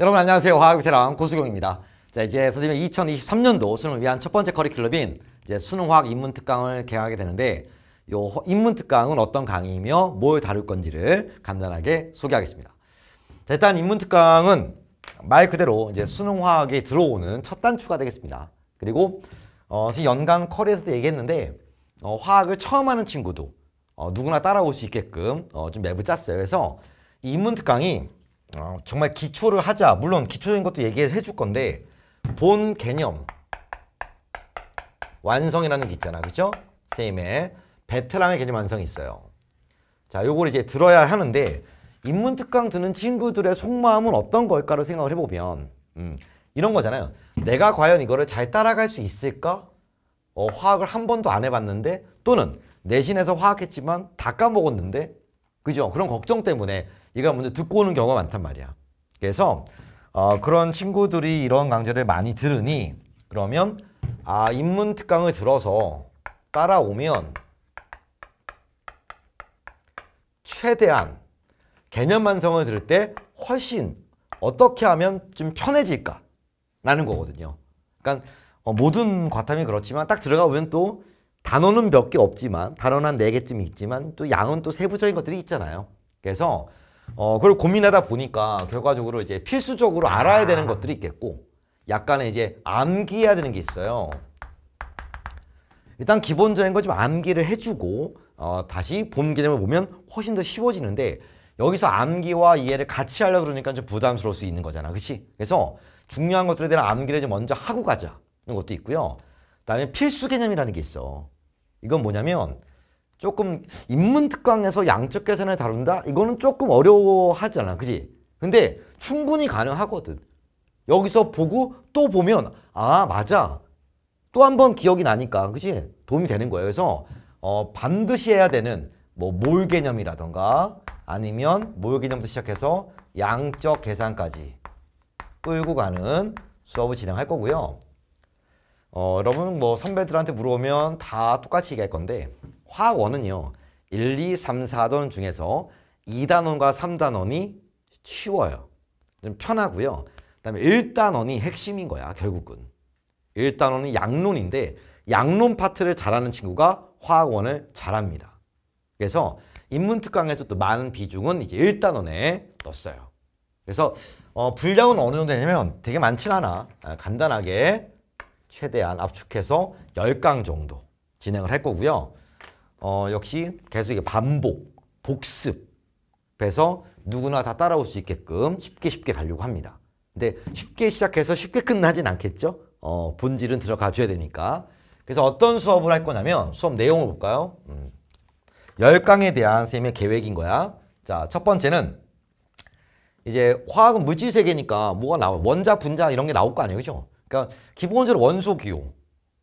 여러분 안녕하세요. 화학비테랑 고수경입니다. 자 이제 선생님이 2023년도 수능을 위한 첫 번째 커리큘럼인 이제 수능화학 입문특강을 개항하게 되는데 이입문특강은 어떤 강의이며 뭘 다룰 건지를 간단하게 소개하겠습니다. 자, 일단 입문특강은말 그대로 이제 수능화학에 들어오는 첫 단추가 되겠습니다. 그리고 어, 연간 커리에서도 얘기했는데 어, 화학을 처음 하는 친구도 어, 누구나 따라올 수 있게끔 어, 좀 맵을 짰어요. 그래서 이입문특강이 어, 정말 기초를 하자. 물론 기초적인 것도 얘기해 줄 건데 본 개념 완성이라는 게 있잖아. 그죠? 쌤의 베테랑의 개념 완성이 있어요. 자, 요걸 이제 들어야 하는데 인문특강 듣는 친구들의 속마음은 어떤 걸까를 생각을 해보면 음, 이런 거잖아요. 내가 과연 이거를 잘 따라갈 수 있을까? 어, 화학을 한 번도 안 해봤는데 또는 내신에서 화학했지만 다 까먹었는데 그죠? 그런 걱정 때문에 얘가 먼저 듣고 오는 경우가 많단 말이야. 그래서 어, 그런 친구들이 이런 강좌를 많이 들으니 그러면 아입문 특강을 들어서 따라오면 최대한 개념 완성을 들을 때 훨씬 어떻게 하면 좀 편해질까 라는 거거든요. 그러니까 어, 모든 과탐이 그렇지만 딱 들어가 보면 또 단어는 몇 개 없지만 단어는 한 4개쯤 있지만 또 양은 또 세부적인 것들이 있잖아요. 그래서 어, 그걸 고민하다 보니까 결과적으로 이제 필수적으로 아. 알아야 되는 것들이 있겠고 약간의 이제 암기해야 되는 게 있어요. 일단 기본적인 거좀 암기를 해주고 어, 다시 본 개념을 보면 훨씬 더 쉬워지는데 여기서 암기와 이해를 같이 하려고 그러니까 좀 부담스러울 수 있는 거잖아. 그치? 그래서 중요한 것들에 대한 암기를 좀 먼저 하고 가자는 것도 있고요. 그 다음에 필수 개념이라는 게 있어. 이건 뭐냐면 조금 인문특강에서 양적 계산을 다룬다? 이거는 조금 어려워하잖아. 그지? 근데 충분히 가능하거든. 여기서 보고 또 보면 아 맞아. 또 한 번 기억이 나니까 그지? 도움이 되는 거예요. 그래서 어, 반드시 해야 되는 뭐몰 개념이라던가 아니면 몰 개념부터 시작해서 양적 계산까지 끌고 가는 수업을 진행할 거고요. 어, 여러분 뭐 선배들한테 물어보면 다 똑같이 얘기할 건데 화원은요. 1, 2, 3, 4단 원 중에서 2단원과 3단원이 쉬워요. 좀 편하고요. 그다음에 1단원이 핵심인 거야, 결국은. 1단원이 양론인데 양론 파트를 잘하는 친구가 화학원을 잘합니다. 그래서 인문특강에서 또 많은 비중은 이제 1단원에 넣었어요. 그래서 어, 분량은 어느 정도 되냐면 되게 많진 않 아, 간단하게 최대한 압축해서 10강 정도 진행을 할 거고요. 어, 역시 계속 반복, 복습해서 누구나 다 따라올 수 있게끔 쉽게 쉽게 가려고 합니다. 근데 쉽게 시작해서 쉽게 끝나진 않겠죠? 어, 본질은 들어가 줘야 되니까. 그래서 어떤 수업을 할 거냐면 수업 내용을 볼까요? 음. 10강에 대한 쌤의 계획인 거야. 자, 첫 번째는 이제 화학은 물질 세계니까 뭐가 나와? 원자, 분자 이런 게 나올 거 아니에요. 그죠? 그러니까 기본적으로 원소 기호,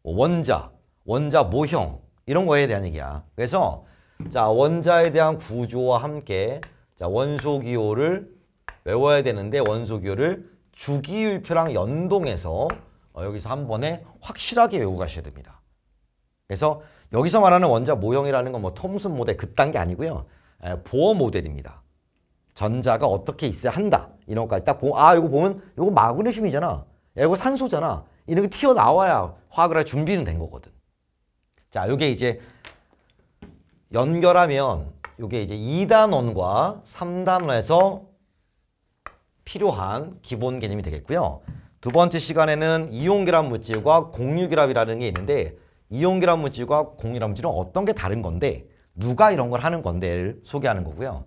뭐 원자, 원자 모형, 이런 거에 대한 얘기야. 그래서 자 원자에 대한 구조와 함께 자 원소 기호를 외워야 되는데 원소 기호를 주기율표랑 연동해서 어, 여기서 한 번에 확실하게 외우고 가셔야 됩니다. 그래서 여기서 말하는 원자 모형이라는 건 뭐 톰슨 모델 그딴 게 아니고요. 에, 보어 모델입니다. 전자가 어떻게 있어야 한다. 이런 것까지 딱 보면 아 이거 보면 이거 마그네슘이잖아. 야, 이거 산소잖아. 이런 게 튀어나와야 화학을 할 준비는 된 거거든. 자, 요게 이제 연결하면 요게 이제 2단원과 3단원에서 필요한 기본 개념이 되겠고요. 두 번째 시간에는 이온결합 물질과 공유결합이라는 게 있는데 이온결합 물질과 공유결합 물질은 어떤 게 다른 건데 누가 이런 걸 하는 건데를 소개하는 거고요.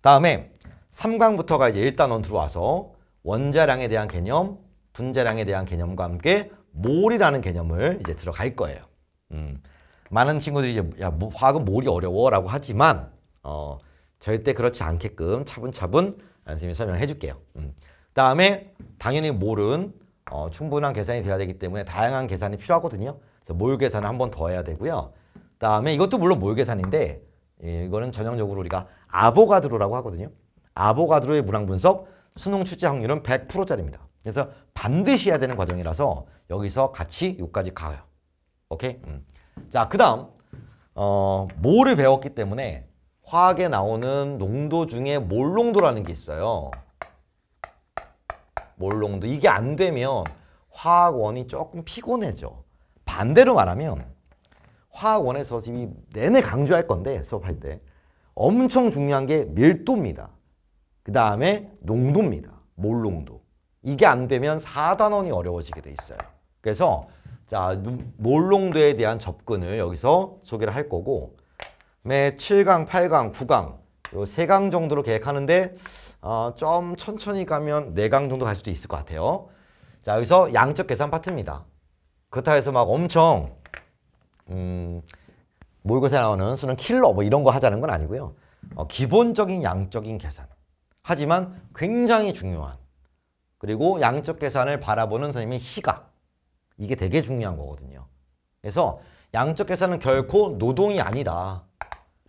다음에 3강부터가 이제 1단원 들어와서 원자량에 대한 개념, 분자량에 대한 개념과 함께 몰이라는 개념을 이제 들어갈 거예요. 음. 많은 친구들이 이제 야 뭐, 화학은 몰이 어려워라고 하지만 어, 절대 그렇지 않게끔 차분차분 선생님이 설명해 줄게요. 음. 그다음에 당연히 몰은 어, 충분한 계산이 돼야 되기 때문에 다양한 계산이 필요하거든요. 그래서 몰 계산을 한 번 더 해야 되고요. 그다음에 이것도 물론 몰 계산인데 예, 이거는 전형적으로 우리가 아보가드로라고 하거든요. 아보가드로의 문항 분석 수능 출제 확률은 100%짜리입니다. 그래서 반드시 해야 되는 과정이라서 여기서 같이 여기까지 가요. 오케이? 음. 자, 그 다음 어, 몰을 배웠기 때문에 화학에 나오는 농도 중에 몰농도라는 게 있어요. 몰농도. 이게 안 되면 화학원이 조금 피곤해져. 반대로 말하면 화학원에서 지금 내내 강조할 건데 수업할 때 엄청 중요한 게 밀도입니다. 그 다음에 농도입니다. 몰농도. 이게 안 되면 4단원이 어려워지게 돼 있어요. 그래서 자, 뭐, 몰롱도에 대한 접근을 여기서 소개를 할 거고 매 7강, 8강, 9강 요 3강 정도로 계획하는데 어, 좀 천천히 가면 4강 정도 갈 수도 있을 것 같아요. 자, 여기서 양적 계산 파트입니다. 그렇다고 해서 막 엄청 음, 모의고사에 나오는 수능 킬러 뭐 이런 거 하자는 건 아니고요. 어, 기본적인 양적인 계산. 하지만 굉장히 중요한 그리고 양적 계산을 바라보는 선생님의 시각 이게 되게 중요한 거거든요. 그래서 양적 계산은 결코 노동이 아니다.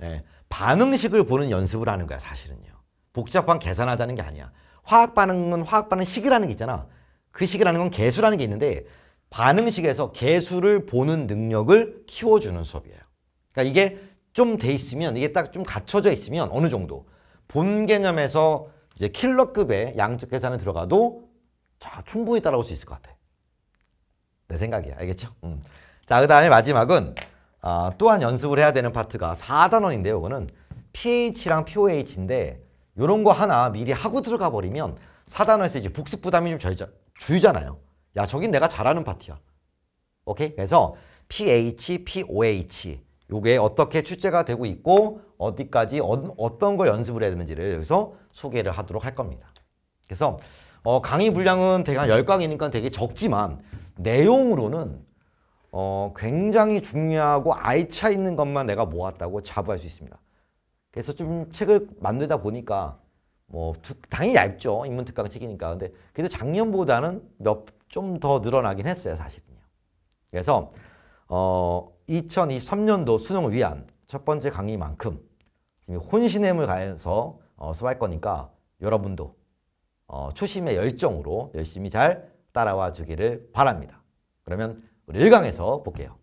예, 반응식을 보는 연습을 하는 거야 사실은요. 복잡한 계산하자는 게 아니야. 화학 반응은 화학 반응 식이라는 게 있잖아. 그 식이라는 건 개수라는 게 있는데 반응식에서 개수를 보는 능력을 키워주는 수업이에요. 그러니까 이게 좀 돼 있으면 이게 딱 좀 갖춰져 있으면 어느 정도 본 개념에서 이제 킬러급의 양적 계산에 들어가도 충분히 따라올 수 있을 것 같아. 내 생각이야. 알겠죠? 음. 자, 그 다음에 마지막은 아, 또한 연습을 해야 되는 파트가 4단원인데요. 이거는 pH랑 pOH인데 이런 거 하나 미리 하고 들어가 버리면 4단원에서 이제 복습 부담이 좀 절자, 줄잖아요. 야, 저긴 내가 잘하는 파트야. 오케이? 그래서 pH, pOH 요게 어떻게 출제가 되고 있고 어디까지 어, 떤걸 연습을 해야 되는지를 여기서 소개를 하도록 할 겁니다. 그래서 어, 강의 분량은 대강 1 0강이니까 되게 적지만 내용으로는 어, 굉장히 중요하고 알차 있는 것만 내가 모았다고 자부할 수 있습니다. 그래서 좀 책을 만들다 보니까 뭐 두, 당연히 얇죠. 인문특강 책이니까. 근데 그래도 작년보다는 몇 좀 더 늘어나긴 했어요. 사실은요. 그래서 어, 2023년도 수능을 위한 첫 번째 강의만큼 혼신의 힘을 가해서 어, 수업할 거니까 여러분도 어, 초심의 열정으로 열심히 잘 따라와 주기를 바랍니다. 그러면 우리 1강에서 볼게요.